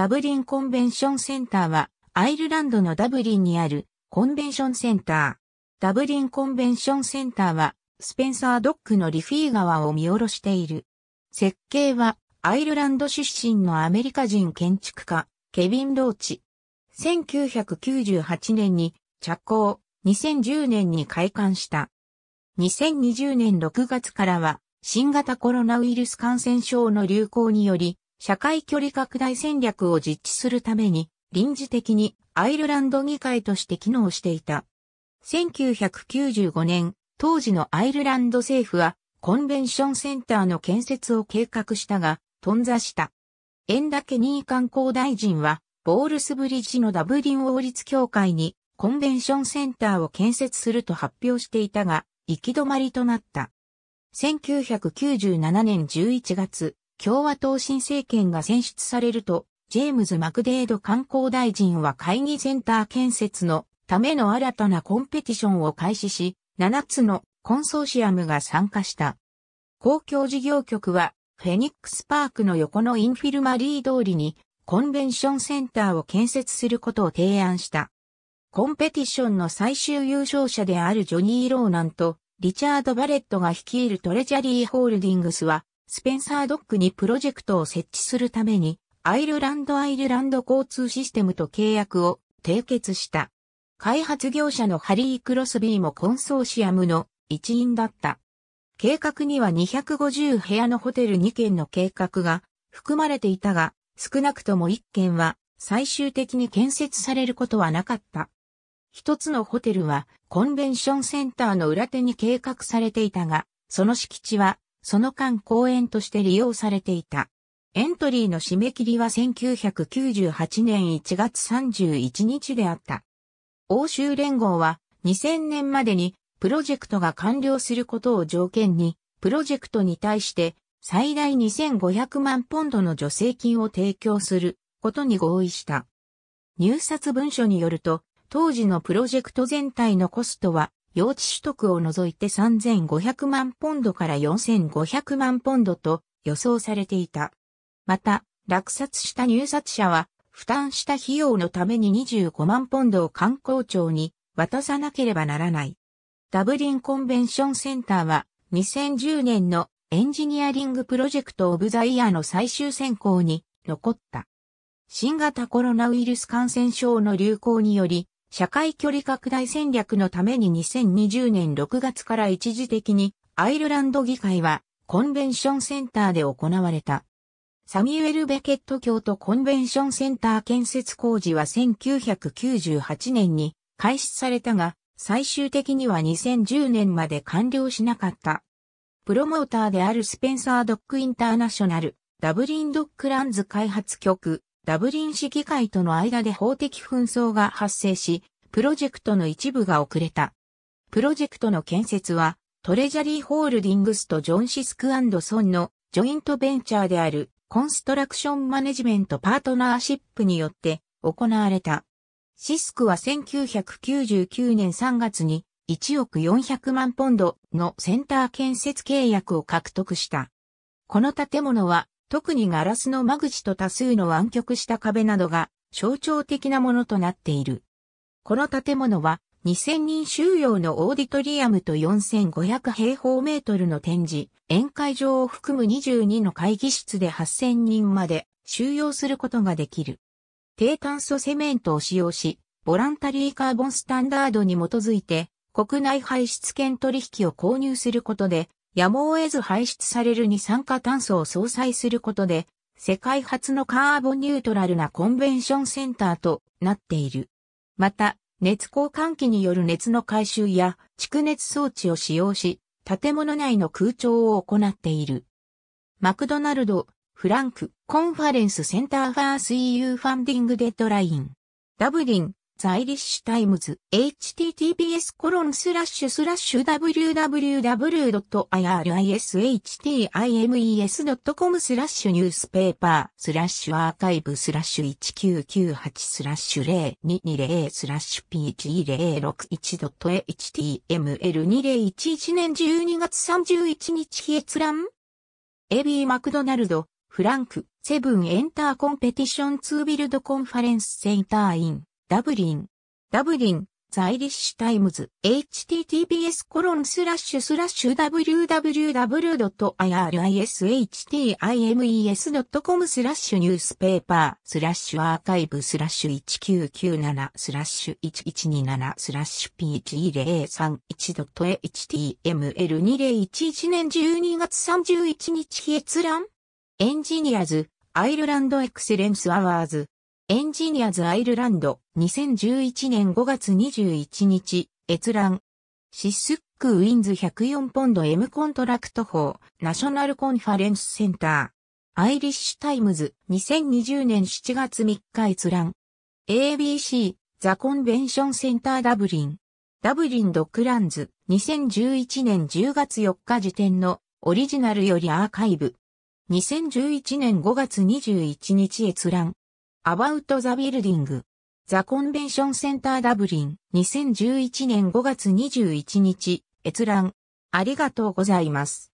ダブリンコンベンションセンターは、アイルランドのダブリンにあるコンベンションセンター。ダブリンコンベンションセンターは、スペンサードックのリフィー川を見下ろしている。設計は、アイルランド出身のアメリカ人建築家、ケビン・ローチ。1998年に着工、2010年に開館した。2020年6月からは、新型コロナウイルス感染症の流行により、社会距離拡大戦略を実施するために、臨時的にアイルランド議会として機能していた。1995年、当時のアイルランド政府は、コンベンションセンターの建設を計画したが、頓挫した。円ンダケ観光大臣は、ボールスブリッジのダブリン王立協会に、コンベンションセンターを建設すると発表していたが、行き止まりとなった。1997年11月、共和党新政権が選出されると、ジェームズ・マクデード観光大臣は会議センター建設のための新たなコンペティションを開始し、7つのコンソーシアムが参加した。公共事業局は、フェニックスパークの横のインフィルマリー通りに、コンベンションセンターを建設することを提案した。コンペティションの最終優勝者であるジョニー・ローナンと、リチャード・バレットが率いるトレジャリー・ホールディングスは、スペンサードックにプロジェクトを設置するために、アイルランドアイルランド交通システムと契約を締結した。開発業者のハリー・クロスビーもコンソーシアムの一員だった。計画には250部屋のホテル2件の計画が含まれていたが、少なくとも1件は最終的に建設されることはなかった。一つのホテルはコンベンションセンターの裏手に計画されていたが、その敷地はその間公演として利用されていた。エントリーの締め切りは1998年1月31日であった。欧州連合は2000年までにプロジェクトが完了することを条件に、プロジェクトに対して最大2500万ポンドの助成金を提供することに合意した。入札文書によると、当時のプロジェクト全体のコストは用地取得を除いて3500万ポンドから4500万ポンドと予想されていた。また、落札した入札者は、負担した費用のために25万ポンドを観光庁に渡さなければならない。ダブリンコンベンションセンターは、2010年のエンジニアリングプロジェクトオブザイヤーの最終選考に残った。新型コロナウイルス感染症の流行により、社会距離拡大戦略のために2020年6月から一時的にアイルランド議会はコンベンションセンターで行われた。サミュエル・ベケット教とコンベンションセンター建設工事は1998年に開始されたが、最終的には2010年まで完了しなかった。プロモーターであるスペンサードックインターナショナル、ダブリンドックランズ開発局、ダブリン市議会との間で法的紛争が発生し、プロジェクトの一部が遅れた。プロジェクトの建設は、トレジャリーホールディングスとジョン・シスクソンのジョイントベンチャーであるコンストラクションマネジメントパートナーシップによって行われた。シスクは1999年3月に1億400万ポンドのセンター建設契約を獲得した。この建物は特にガラスの間口と多数の湾曲した壁などが象徴的なものとなっている。この建物は2000人収容のオーディトリアムと4500平方メートルの展示、宴会場を含む22の会議室で8000人まで収容することができる。低炭素セメントを使用し、ボランタリーカーボンスタンダードに基づいて、国内排出権取引を購入することで、やむを得ず排出される二酸化炭素を相殺することで、世界初のカーボンニュートラルなコンベンションセンターとなっている。また、熱交換器による熱の回収や蓄熱装置を使用し、建物内の空調を行っている。マクドナルド、フランク、コンファレンスセンターファース EU ファンディングデッドライン。ダブリン、ザイリッシュタイムズ、https コロンスラッシュスラッシュ www.irishtimes.com スラッシュニュースペーパースラッシュアーカイブスラッシュ1998スラッシュ0220スラッシュ pg061.html2011 年12月31日閲覧エビー・マクドナルド、フランク、セブンエンターコンペティションツービルドコンファレンスセンターイン。ダブリン。ダブリン、ザイリッシュタイムズ、https コロンスラッシュスラッシュ www.irishtimes.com スラッシュニュースペーパースラッシュアーカイブスラッシュ1997スラッシュ1127スラッシュ pg031.html2011 年12月31日閲覧エンジニアズ、アイルランドエクセレンスアワーズエンジニアズアイルランド、2011年5月21日、閲覧。シスックウィンズ104ポンド M コントラクト法、ナショナルコンファレンスセンター。アイリッシュタイムズ、2020年7月3日閲覧。ABC、ザコンベンションセンターダブリン。ダブリンドックランズ、2011年10月4日時点のオリジナルよりアーカイブ。2011年5月21日閲覧。About the Building The Convention Center Dublin 2011年5月21日閲覧ありがとうございます。